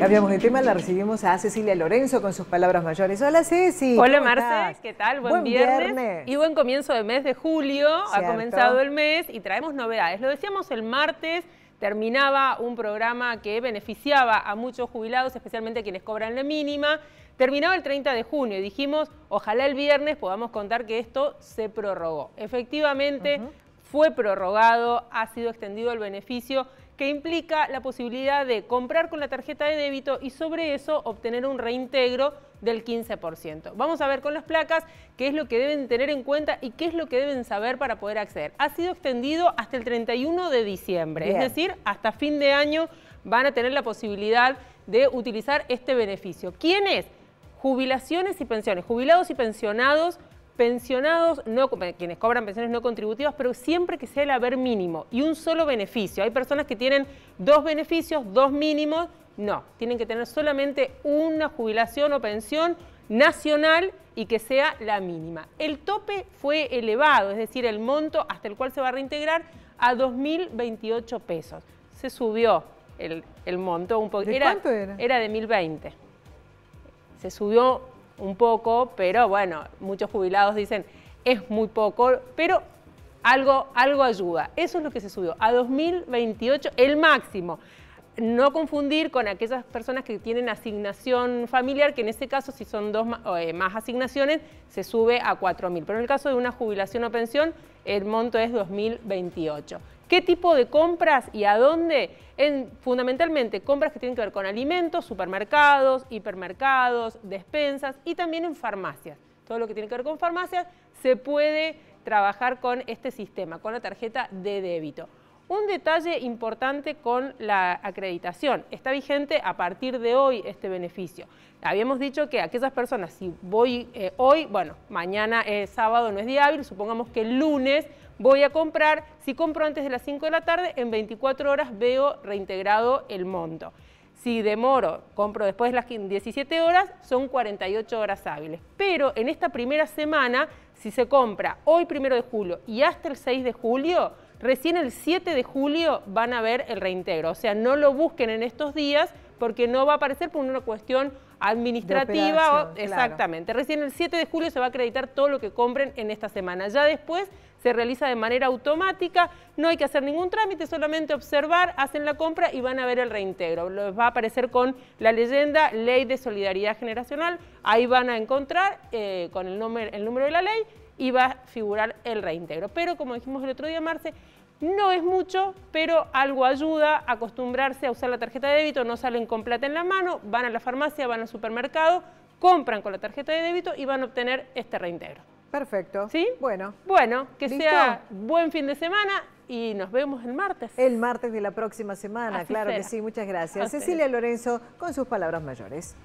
Cambiamos de tema, la recibimos a Cecilia Lorenzo con sus palabras mayores. Hola Ceci. Hola Marce, ¿qué tal? Buen, viernes. Y buen comienzo de mes de julio. Ha comenzado el mes y traemos novedades. Lo decíamos el martes terminaba un programa que beneficiaba a muchos jubilados, especialmente quienes cobran la mínima. Terminaba el 30 de junio y dijimos, ojalá el viernes podamos contar que esto se prorrogó. Efectivamente, fue prorrogado, ha sido extendido el beneficio que implica la posibilidad de comprar con la tarjeta de débito y sobre eso obtener un reintegro del 15%. Vamos a ver con las placas qué es lo que deben tener en cuenta y qué es lo que deben saber para poder acceder. Ha sido extendido hasta el 31 de diciembre, es decir, hasta fin de año van a tener la posibilidad de utilizar este beneficio. es? Jubilaciones y pensiones, jubilados y pensionados pensionados, no, quienes cobran pensiones no contributivas, pero siempre que sea el haber mínimo y un solo beneficio. Hay personas que tienen dos beneficios, dos mínimos, no, tienen que tener solamente una jubilación o pensión nacional y que sea la mínima. El tope fue elevado, es decir, el monto hasta el cual se va a reintegrar a 2.028 pesos. Se subió el, monto un poquito ¿De cuánto era? Era de 1.020. Se subió un poco, pero bueno, muchos jubilados dicen es muy poco, pero algo, algo ayuda. Eso es lo que se subió a 2028, el máximo. No confundir con aquellas personas que tienen asignación familiar, que en este caso, si son dos eh, más asignaciones, se sube a 4.000. Pero en el caso de una jubilación o pensión, el monto es 2028. ¿Qué tipo de compras y a dónde? fundamentalmente compras que tienen que ver con alimentos, supermercados, hipermercados, despensas y también en farmacias. Todo lo que tiene que ver con farmacias se puede trabajar con este sistema, con la tarjeta de débito. Un detalle importante con la acreditación. Está vigente a partir de hoy este beneficio. Habíamos dicho que aquellas personas, si voy eh, hoy, bueno, mañana es sábado, no es día hábil, supongamos que el lunes voy a comprar, si compro antes de las 5 de la tarde, en 24 horas veo reintegrado el monto. Si demoro, compro después de las 17 horas, son 48 horas hábiles. Pero en esta primera semana, si se compra hoy primero de julio y hasta el 6 de julio, recién el 7 de julio van a ver el reintegro. O sea, no lo busquen en estos días porque no va a aparecer por una cuestión administrativa. exactamente. Recién el 7 de julio se va a acreditar todo lo que compren en esta semana. Ya después se realiza de manera automática, no hay que hacer ningún trámite, solamente observar, hacen la compra y van a ver el reintegro. Les va a aparecer con la leyenda Ley de Solidaridad Generacional, ahí van a encontrar eh, con el, el número de la ley va a figurar el reintegro. Pero como dijimos el otro día, Marce, no es mucho, pero algo ayuda a acostumbrarse a usar la tarjeta de débito, no salen con plata en la mano, van a la farmacia, van al supermercado, compran con la tarjeta de débito y van a obtener este reintegro. Perfecto. ¿Sí? Bueno. Bueno, que sea buen fin de semana y nos vemos el martes. El martes de la próxima semana, claro que sí, muchas gracias. Cecilia Lorenzo con sus palabras mayores.